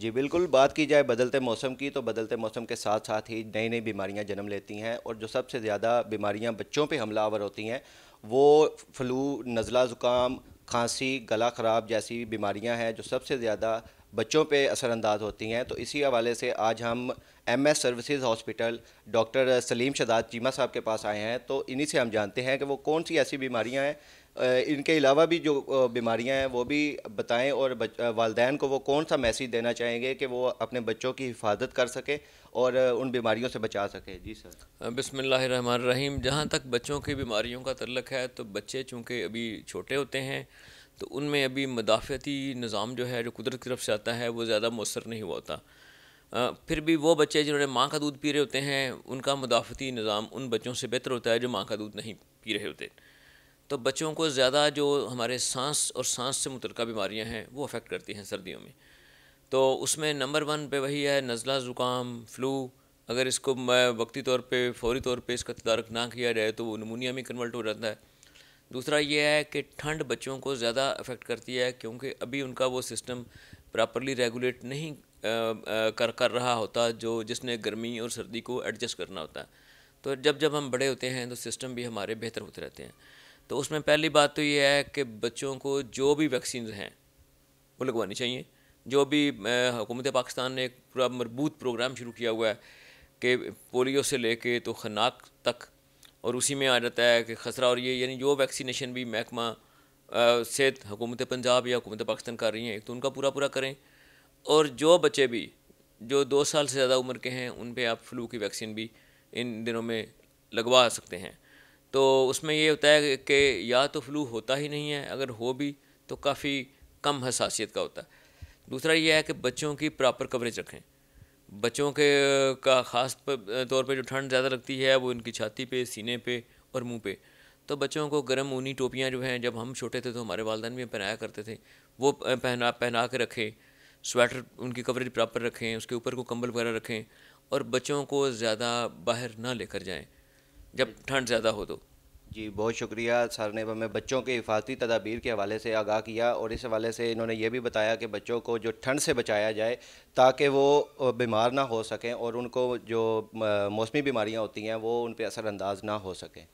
جی بالکل بات کی جائے بدلتے موسم کی تو بدلتے موسم کے ساتھ ساتھ ہی نئی نئی بیماریاں جنم لیتی ہیں اور جو سب سے زیادہ بیماریاں بچوں پہ حملہ آور ہوتی ہیں وہ فلو نزلہ زکام کھانسی گلا خراب جیسی بیماریاں ہیں جو سب سے زیادہ بچوں پہ اثر انداز ہوتی ہیں تو اسی حوالے سے آج ہم M S services hospital doctor Saleem Shadad Cheema صاحب کے پاس آئے ہیں تو انہی سے ہم جانتے ہیں کہ وہ کون سی ایسی بیماریاں ہیں ان کے علاوہ بھی جو بیماریاں ہیں وہ بھی بتائیں اور والدین کو وہ کون سا میسیج دینا چاہیں گے کہ وہ اپنے بچوں کی حفاظت کر سکے اور ان بیماریوں سے بچا سکے جی سر بسم اللہ الرحمن الرحیم جہاں تک بچوں کی بیماریوں کا تعلق ہے تو بچے چونکہ ابھی چھوٹے ہوتے ہیں تو ان میں ابھی مدافعتی نظام جو ہے جو قدرت کی طرف سے آتا ہے وہ زیادہ مؤثر نہیں ہوا ہوتا پھر بھی وہ بچے جنہوں نے ماں کا دودھ پی رہے ہوتے ہیں ان کا مدافعتی نظام ان بچوں سے بہتر ہوتا ہے جو ماں کا دودھ نہیں پی رہے ہوتے تو بچوں کو زیادہ جو ہمارے سانس اور سانس سے متعلقہ بیماریاں ہیں وہ افیکٹ کرتی ہیں سردیوں میں تو اس میں نمبر ون پہ وہی ہے نزلہ زکام فلو اگر اس کو وقتی طور پہ فوری طور پہ اس کا تدارک نہ کیا جائے تو وہ نمونیا میں کنورٹ ہو جاتا ہے دوسرا یہ ہے کہ ٹھنڈ بچوں کو زیادہ افیکٹ کرتی ہے کیونکہ ابھی ان کا وہ سسٹم پراپرلی ریگولیٹ نہیں کر کر رہا ہوتا جو جس نے گرمی اور سردی کو ایڈجسٹ کرنا ہوتا ہے تو جب جب ہم بڑے ہوتے ہیں تو سسٹم بھی ہمارے بہتر ہوتے رہتے ہیں تو اس میں پہلی بات تو یہ ہے کہ بچوں کو جو بھی ویکسینز ہیں وہ لگوانی چاہیے جو بھی حکومت پاکستان نے ایک پورا مربوط پروگرام شروع کیا ہوا ہے کہ پولیو سے لے کے تو خناک تک اور اسی میں آ جاتا ہے کہ خسرہ اور یہ یعنی جو ویکسینیشن بھی محکمہ صحت حکومت پنجاب یا حکومت پاکستان کر رہی ہیں ایک تو ان کا پورا پورا کریں اور جو بچے بھی جو دو سال سے زیادہ عمر کے ہیں ان پہ آپ فلو کی ویکسین بھی ان دنوں میں لگوا سکتے ہیں تو اس میں یہ ہوتا ہے کہ یا تو فلو ہوتا ہی نہیں ہے اگر ہو بھی تو کافی کم حساسیت کا ہوتا ہے دوسرا یہ ہے کہ بچوں کی پراپر کوریج رکھیں بچوں کے کا خاص طور پہ جو ٹھنڈ زیادہ لگتی ہے وہ ان کی چھاتی پہ سینے پہ اور منہ پہ تو بچوں کو گرم اونی ٹوپیاں جو ہیں جب ہم چھوٹے تھے تو ہمارے والدین بھی پہنایا کرتے تھے وہ پہنا پہنا کے رکھیں سویٹر ان کی کوریج پراپر رکھیں اس کے اوپر کو کمبل وغیرہ رکھیں اور بچوں کو زیادہ باہر نہ لے کر جائیں جب ٹھنڈ زیادہ ہو تو جی بہت شکریہ سر نے ہمیں بچوں کے حفاظتی تدابیر کے حوالے سے آگاہ کیا اور اس حوالے سے انہوں نے یہ بھی بتایا کہ بچوں کو جو ٹھنڈ سے بچایا جائے تاکہ وہ بیمار نہ ہو سکیں اور ان کو جو موسمی بیماریاں ہوتی ہیں وہ ان پہ اثر انداز نہ ہو سکیں